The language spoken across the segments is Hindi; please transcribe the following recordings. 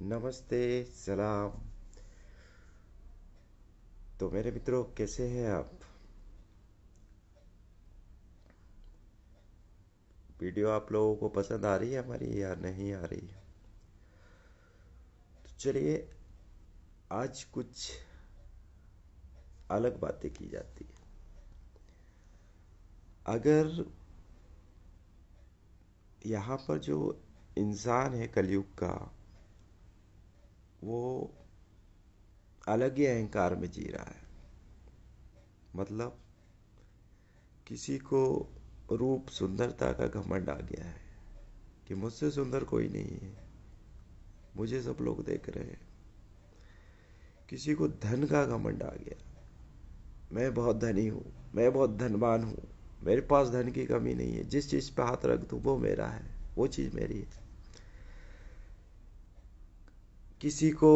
नमस्ते सलाम तो मेरे मित्रों कैसे हैं आप वीडियो आप लोगों को पसंद आ रही है हमारी या नहीं आ रही है तो चलिए आज कुछ अलग बातें की जाती है अगर यहाँ पर जो इंसान है कलयुग का वो अलग ही अहंकार में जी रहा है मतलब किसी को रूप सुंदरता का घमंड आ गया है कि मुझसे सुंदर कोई नहीं है मुझे सब लोग देख रहे हैं किसी को धन का घमंड आ गया मैं बहुत धनी हूँ मैं बहुत धनवान हूँ मेरे पास धन की कमी नहीं है जिस चीज़ पर हाथ रख दूँ वो मेरा है वो चीज़ मेरी है किसी को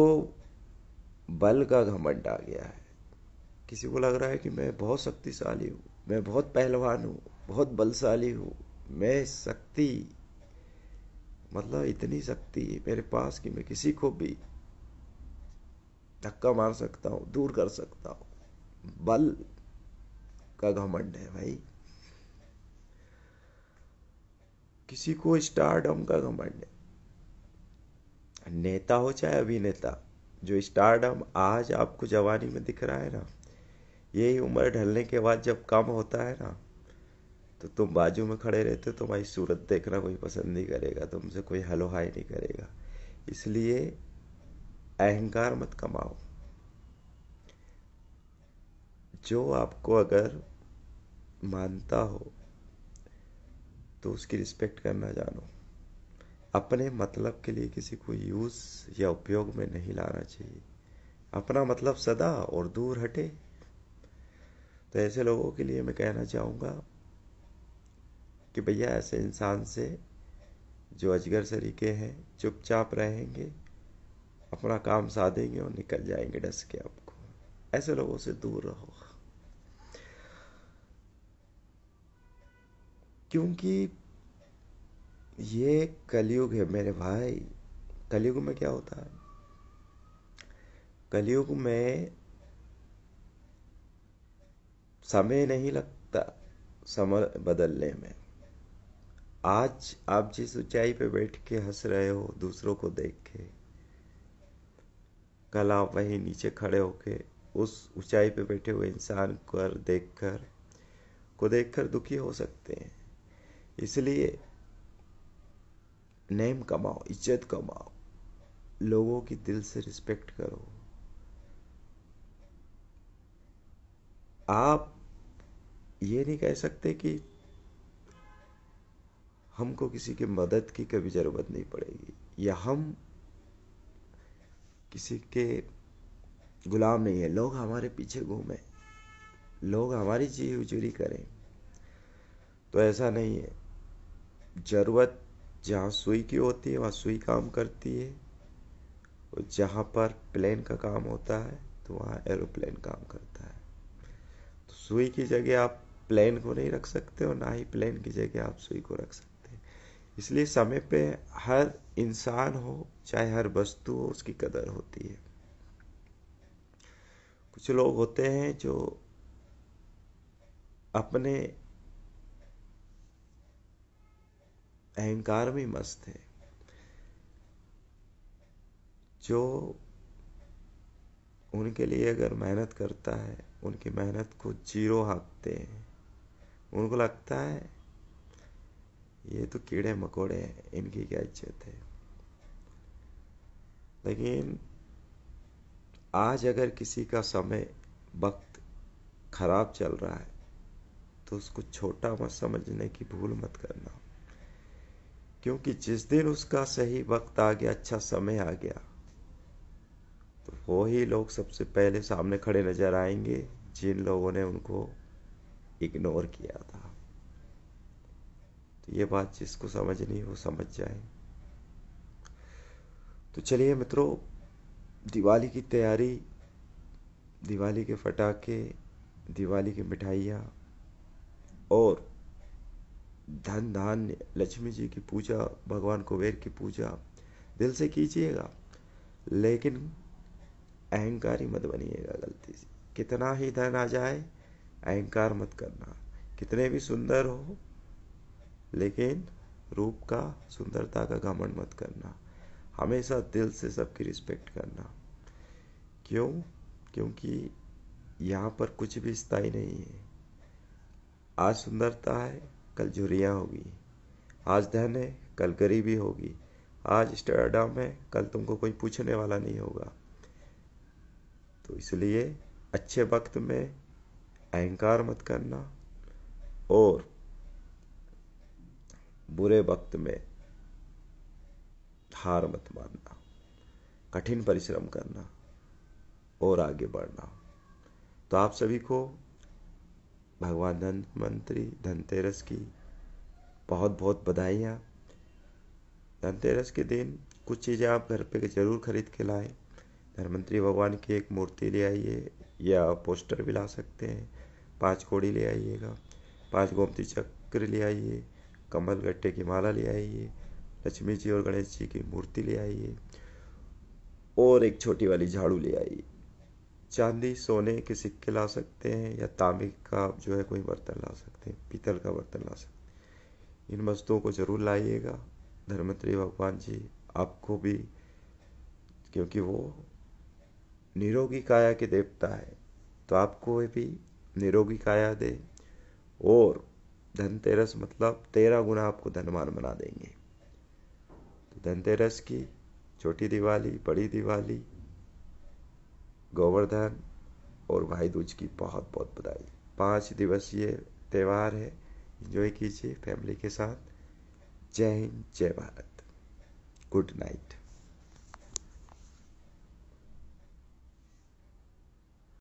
बल का घमंड आ गया है किसी को लग रहा है कि मैं बहुत शक्तिशाली हूँ मैं बहुत पहलवान हूँ बहुत बलशाली हूँ मैं शक्ति मतलब इतनी शक्ति मेरे पास कि मैं किसी को भी धक्का मार सकता हूँ दूर कर सकता हूँ बल का घमंड है भाई किसी को स्टारडम का घमंड है नेता हो चाहे अभिनेता जो स्टारडम आज आपको जवानी में दिख रहा है ना यही उम्र ढलने के बाद जब कम होता है ना तो तुम बाजू में खड़े रहते हो तुम्हारी तो सूरत देखना कोई पसंद नहीं करेगा तुमसे कोई हलो हाय नहीं करेगा इसलिए अहंकार मत कमाओ जो आपको अगर मानता हो तो उसकी रिस्पेक्ट करना जानो अपने मतलब के लिए किसी को यूज या उपयोग में नहीं लाना चाहिए अपना मतलब सदा और दूर हटे तो ऐसे लोगों के लिए मैं कहना चाहूँगा कि भैया ऐसे इंसान से जो अजगर सरीके हैं चुपचाप रहेंगे अपना काम साधेंगे और निकल जाएंगे डस के आपको ऐसे लोगों से दूर रहो क्योंकि ये कलयुग है मेरे भाई कलयुग में क्या होता है कलयुग में समय नहीं लगता समय बदलने में आज आप जिस ऊंचाई पे बैठ के हंस रहे हो दूसरों को देख के कल आप वहीं नीचे खड़े होके उस ऊंचाई पे बैठे हुए इंसान कर देखकर को देखकर दुखी हो सकते हैं इसलिए नेम कमाओ इज्जत कमाओ लोगों की दिल से रिस्पेक्ट करो आप ये नहीं कह सकते कि हमको किसी की मदद की कभी ज़रूरत नहीं पड़ेगी या हम किसी के गुलाम नहीं है लोग हमारे पीछे घूमें लोग हमारी जी उजूरी करें तो ऐसा नहीं है ज़रूरत जहाँ सुई की होती है वहाँ सुई काम करती है और जहाँ पर प्लेन का काम होता है तो वहाँ एरोप्लेन काम करता है तो सुई की जगह आप प्लेन को नहीं रख सकते और ना ही प्लेन की जगह आप सुई को रख सकते हैं इसलिए समय पे हर इंसान हो चाहे हर वस्तु हो उसकी कदर होती है कुछ लोग होते हैं जो अपने अहंकार में मस्त है जो उनके लिए अगर मेहनत करता है उनकी मेहनत को जीरो हाँकते हैं उनको लगता है ये तो कीड़े मकोड़े हैं इनकी क्या इज्जत है लेकिन आज अगर किसी का समय वक्त खराब चल रहा है तो उसको छोटा मत समझने की भूल मत करना क्योंकि जिस दिन उसका सही वक्त आ गया अच्छा समय आ गया तो वो ही लोग सबसे पहले सामने खड़े नजर आएंगे जिन लोगों ने उनको इग्नोर किया था तो ये बात जिसको समझनी वो समझ जाए तो चलिए मित्रों दिवाली की तैयारी दिवाली के फटाके दिवाली की मिठाइयाँ और धन धान्य लक्ष्मी जी की पूजा भगवान कुबेर की पूजा दिल से कीजिएगा लेकिन अहंकारी मत बनिएगा गलती से कितना ही धन आ जाए अहंकार मत करना कितने भी सुंदर हो लेकिन रूप का सुंदरता का घमंड मत करना हमेशा दिल से सबकी रिस्पेक्ट करना क्यों क्योंकि यहाँ पर कुछ भी स्थायी नहीं है आज सुंदरता है कल झुरियाँ होगी आज धन है कल गरीबी होगी आज स्टर्डम है कल तुमको कोई पूछने वाला नहीं होगा तो इसलिए अच्छे वक्त में अहंकार मत करना और बुरे वक्त में हार मत मानना कठिन परिश्रम करना और आगे बढ़ना तो आप सभी को भगवान धन मंत्री धनतेरस की बहुत बहुत बधाइयाँ धनतेरस के दिन कुछ चीज़ें आप घर पे ज़रूर खरीद के लाएं धनवंतरी भगवान की एक मूर्ति ले आइए या पोस्टर भी ला सकते हैं पाँच कोड़ी ले आइएगा पाँच गोमती चक्र ले आइए कमल गट्टे की माला ले आइए लक्ष्मी जी और गणेश जी की मूर्ति ले आइए और एक छोटी वाली झाड़ू ले आइए चांदी सोने के सिक्के ला सकते हैं या तांबे का जो है कोई बर्तन ला सकते हैं पीतल का बर्तन ला सकते हैं इन वस्तुओं को जरूर लाइएगा धर्मत्री भगवान जी आपको भी क्योंकि वो निरोगी काया के देवता है तो आपको भी निरोगी काया दे और धनतेरस मतलब तेरह गुना आपको धनवान बना देंगे तो धनतेरस की छोटी दिवाली बड़ी दिवाली गोवर्धन और भाई दूज की बहुत बहुत बधाई पाँच दिवसीय त्यौहार है इन्जॉय कीजिए फैमिली के साथ जय हिंद जय भारत गुड नाइट